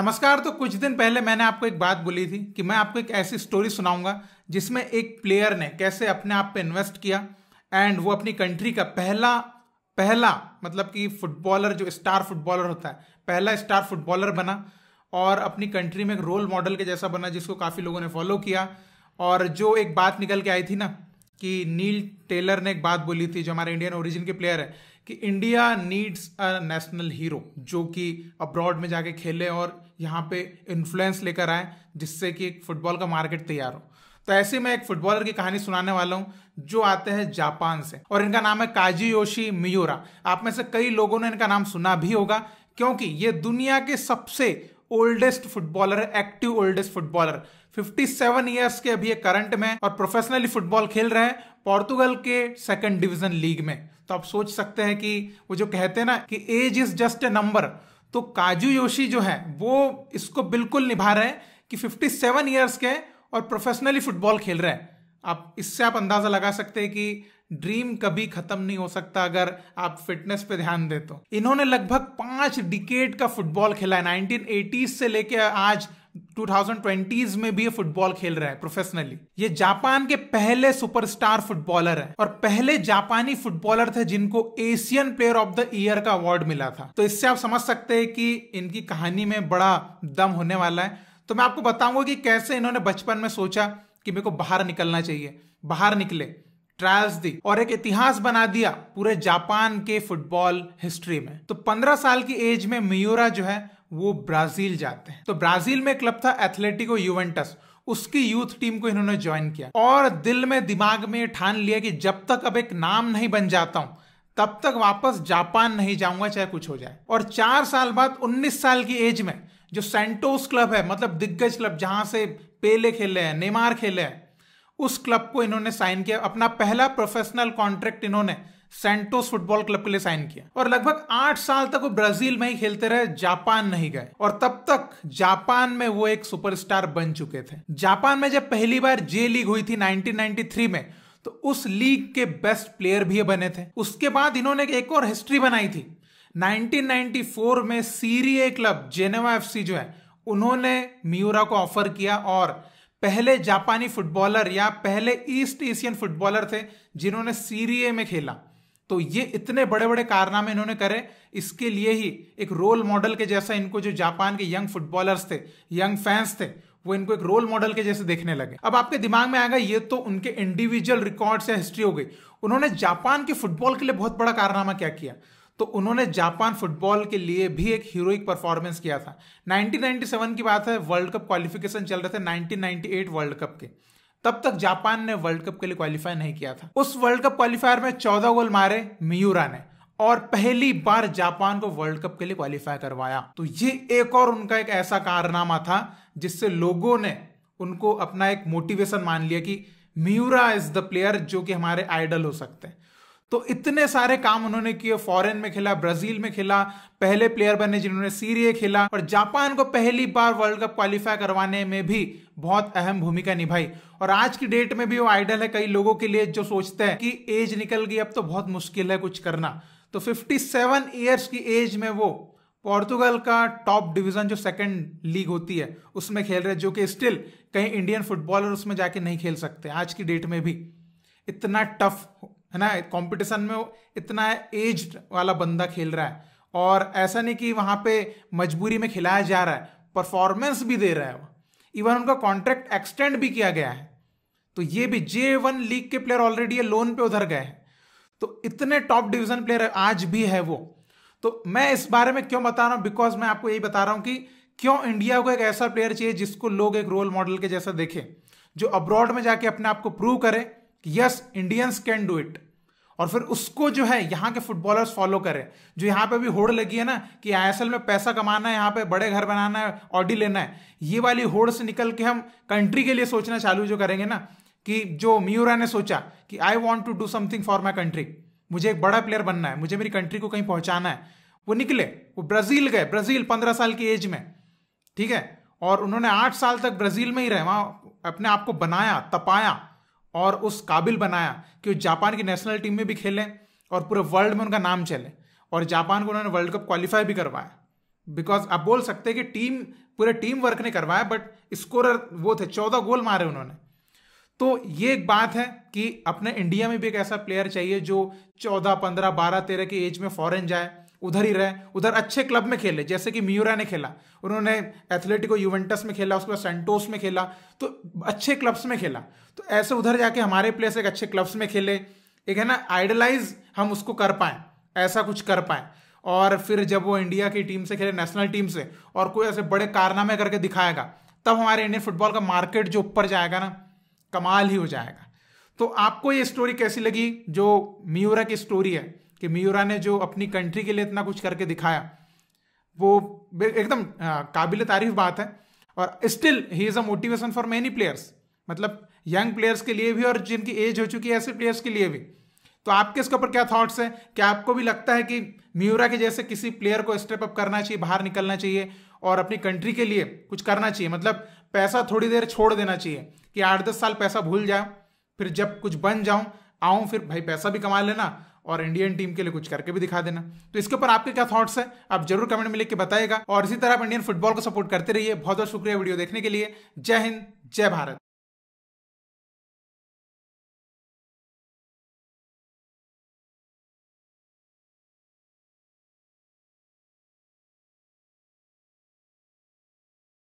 नमस्कार तो कुछ दिन पहले मैंने आपको एक बात बोली थी कि मैं आपको एक ऐसी स्टोरी सुनाऊंगा जिसमें एक प्लेयर ने कैसे अपने आप पे इन्वेस्ट किया एंड वो अपनी कंट्री का पहला पहला मतलब कि फुटबॉलर जो स्टार फुटबॉलर होता है पहला स्टार फुटबॉलर बना और अपनी कंट्री में एक रोल मॉडल के जैसा बना जिसको काफ़ी लोगों ने फॉलो किया और जो एक बात निकल के आई थी ना कि नील टेलर ने एक बात बोली थी जो हमारे इंडियन ओरिजिन के प्लेयर है कि India needs a national hero जो कि अब्रॉड में जाके खेले और यहाँ पे इन्फ्लुएंस लेकर आए जिससे कि एक फुटबॉल का मार्केट तैयार हो तो ऐसे में एक फुटबॉलर की कहानी सुनाने वाला हूँ जो आते हैं जापान से और इनका नाम है काजी योशी मियोरा आप में से कई लोगों ने इनका नाम सुना भी होगा क्योंकि ये दुनिया के सबसे ओल्डेस्ट फुटबॉलर है एक्टिव ओल्डेस्ट फुटबॉलर 57 इयर्स के अभी करंट में और प्रोफेशनली फुटबॉल खेल रहे हैं पोर्तुगल के सेकंड डिवीजन लीग में तो आप सोच सकते हैं कि वो जो कहते हैं ना कि age is just a number तो काजू योशी जो है वो इसको बिल्कुल निभा रहे हैं कि 57 सेवन ईयर्स के और प्रोफेशनली फुटबॉल खेल रहे हैं आप इससे आप अंदाजा लगा सकते हैं कि ड्रीम कभी खत्म नहीं हो सकता अगर आप फिटनेस पे ध्यान दे तो इन्होंने लगभग पांच डिकेट का फुटबॉल खेला है नाइनटीन से लेकर आज 2020s में भी ये फुटबॉल खेल रहा है प्रोफेशनली ये जापान के पहले सुपरस्टार फुटबॉलर है और पहले जापानी फुटबॉलर थे जिनको Asian player of the year का अवार्ड मिला था तो इससे आप समझ सकते हैं कि इनकी कहानी में बड़ा दम होने वाला है तो मैं आपको बताऊंगा कि कैसे इन्होंने बचपन में सोचा कि मेरे को बाहर निकलना चाहिए बाहर निकले ट्रायल्स दी और एक इतिहास बना दिया पूरे जापान के फुटबॉल हिस्ट्री में तो पंद्रह साल की एज में मियोरा जो है वो ब्राजील जाते हैं तो ब्राजील में क्लब था एथलेटिको यूवेंटस उसकी यूथ टीम को इन्होंने ज्वाइन किया और दिल में दिमाग में ठान लिया कि जब तक अब एक नाम नहीं बन जाता हूं तब तक वापस जापान नहीं जाऊंगा चाहे कुछ हो जाए और चार साल बाद 19 साल की एज में जो सेंटोस क्लब है मतलब दिग्गज क्लब जहां से पेले खेले हैं नेमार खेले हैं उस क्लब को इन्होंने साइन किया अपना पहला प्रोफेशनल कॉन्ट्रैक्ट इन्होंने सेंटोस फुटबॉल क्लब के लिए साइन किया और लगभग आठ साल तक वो ब्राजील में ही खेलते रहे जापान नहीं गए और तब तक जापान में वो एक सुपरस्टार बन चुके थे जापान में जब पहली बार जे लीग हुई थी 1993 में तो उस लीग के बेस्ट प्लेयर भी बने थे उसके बाद इन्होंने एक और हिस्ट्री बनाई थी 1994 में Serie A club Genoa FC जो है उन्होंने मियूरा को ऑफर किया और पहले जापानी फुटबॉलर या पहले ईस्ट एशियन फुटबॉलर थे जिन्होंने सीरिए में खेला तो ये इतने बड़े बड़े कारनामे इन्होंने करे इसके लिए ही एक रोल मॉडल के जैसा इनको जो जापान के यंग फुटबॉलर्स थे यंग फैंस थे वो इनको एक रोल मॉडल के जैसे देखने लगे अब आपके दिमाग में आएगा ये तो उनके इंडिविजुअल रिकॉर्ड्स या हिस्ट्री हो गई उन्होंने जापान के फुटबॉल के लिए बहुत बड़ा कारनामा क्या किया तो उन्होंने जापान फुटबॉल के लिए भी एक हीरोइक परफॉर्मेंस किया था 1997 की बात है वर्ल्ड कप क्वालिफिकेशन चल रहे थे 1998 वर्ल्ड कप के तब तक जापान ने वर्ल्ड कप के लिए क्वालिफाई नहीं किया था उस वर्ल्ड कप क्वालिफायर में चौदह गोल मारे मियूरा ने और पहली बार जापान को वर्ल्ड कप के लिए क्वालिफाई करवाया तो ये एक और उनका एक ऐसा कारनामा था जिससे लोगों ने उनको अपना एक मोटिवेशन मान लिया कि मियूरा इज द प्लेयर जो कि हमारे आइडल हो सकते हैं तो इतने सारे काम उन्होंने किए फॉरेन में खेला ब्राजील में खेला पहले प्लेयर बने जिन्होंने सीरिया खेला और जापान को पहली बार वर्ल्ड कप क्वालिफाई करवाने में भी बहुत अहम भूमिका निभाई और आज की डेट में भी वो आइडल है कई लोगों के लिए जो सोचते हैं कि एज निकल गई अब तो बहुत मुश्किल है कुछ करना तो 57 ईयर्स की एज में वो पोर्तुगल का टॉप डिवीजन जो सेकंड लीग होती है उसमें खेल रहे जो कि स्टिल कहीं इंडियन फुटबॉलर उसमें जाके नहीं खेल सकते आज की डेट में भी इतना टफ है ना कंपटीशन में इतना एज वाला बंदा खेल रहा है और ऐसा नहीं कि वहाँ पे मजबूरी में खिलाया जा रहा है परफॉर्मेंस भी दे रहा है इवन उनका कॉन्ट्रैक्ट एक्सटेंड भी किया गया है तो ये भी जे वन लीग के प्लेयर ऑलरेडी ये लोन पे उधर गए हैं तो इतने टॉप डिवीजन प्लेयर आज भी है वो तो मैं इस बारे में क्यों बता रहा हूँ बिकॉज मैं आपको यही बता रहा हूँ कि क्यों इंडिया को एक ऐसा प्लेयर चाहिए जिसको लोग एक रोल मॉडल के जैसा देखें जो अब्रॉड में जाके अपने आप को प्रूव करें कि yes Indians can do it और फिर उसको जो है यहाँ के फुटबॉलर्स फॉलो करें जो यहां पे भी होड़ लगी है ना कि आईएसएल में पैसा कमाना है यहां पे बड़े घर बनाना है ऑडी लेना है ये वाली होड़ से निकल के हम कंट्री के लिए सोचना चालू जो करेंगे ना कि जो मियूरा ने सोचा कि I want to do something for my country मुझे एक बड़ा प्लेयर बनना है मुझे मेरी कंट्री को कहीं पहुंचाना है वो निकले वो ब्राज़ील गए ब्राज़ील पंद्रह साल की एज में ठीक है और उन्होंने आठ साल तक ब्राज़ील में ही रहे वहां अपने आप को बनाया तपाया और उस काबिल बनाया कि वो जापान की नेशनल टीम में भी खेलें और पूरे वर्ल्ड में उनका नाम चले और जापान को उन्होंने वर्ल्ड कप क्वालिफाई भी करवाया बिकॉज आप बोल सकते हैं कि टीम पूरे टीम वर्क ने करवाया बट स्कोरर वो थे चौदह गोल मारे उन्होंने तो ये एक बात है कि अपने इंडिया में भी एक ऐसा प्लेयर चाहिए जो चौदह पंद्रह बारह तेरह की एज में फॉरेन जाए उधर ही रहे उधर अच्छे क्लब में खेले जैसे कि मियूरा ने खेला उन्होंने एथलेटिको यूवेंटस में खेला उसके बाद सेंटोस में खेला तो अच्छे क्लब्स में खेला तो ऐसे उधर जाके हमारे प्लेयर्स एक अच्छे क्लब्स में खेले एक है ना आइडलाइज हम उसको कर पाए ऐसा कुछ कर पाए और फिर जब वो इंडिया की टीम से खेले नेशनल टीम से और कोई ऐसे बड़े कारनामे करके दिखाएगा तब हमारे इंडियन फुटबॉल का मार्केट जो ऊपर जाएगा ना कमाल ही हो जाएगा तो आपको ये स्टोरी कैसी लगी जो मियूरा की स्टोरी है कि मियूरा ने जो अपनी कंट्री के लिए इतना कुछ करके दिखाया वो एकदम काबिल तारीफ बात है और still he is a motivation for many players मतलब यंग प्लेयर्स के लिए भी और जिनकी एज हो चुकी है ऐसे प्लेयर्स के लिए भी तो आपके इसके ऊपर क्या थॉट्स हैं क्या आपको भी लगता है कि मयूरा के जैसे किसी प्लेयर को स्टेप अप करना चाहिए बाहर निकलना चाहिए और अपनी कंट्री के लिए कुछ करना चाहिए मतलब पैसा थोड़ी देर छोड़ देना चाहिए कि आठ दस साल पैसा भूल जाए फिर जब कुछ बन जाऊं आऊं फिर भाई पैसा भी कमा लेना और इंडियन टीम के लिए कुछ करके भी दिखा देना तो इसके ऊपर आपके क्या थॉट्स है आप जरूर कमेंट में लेके बताएगा और इसी तरह आप इंडियन फुटबॉल को सपोर्ट करते रहिए बहुत बहुत शुक्रिया वीडियो देखने के लिए जय हिंद जय भारत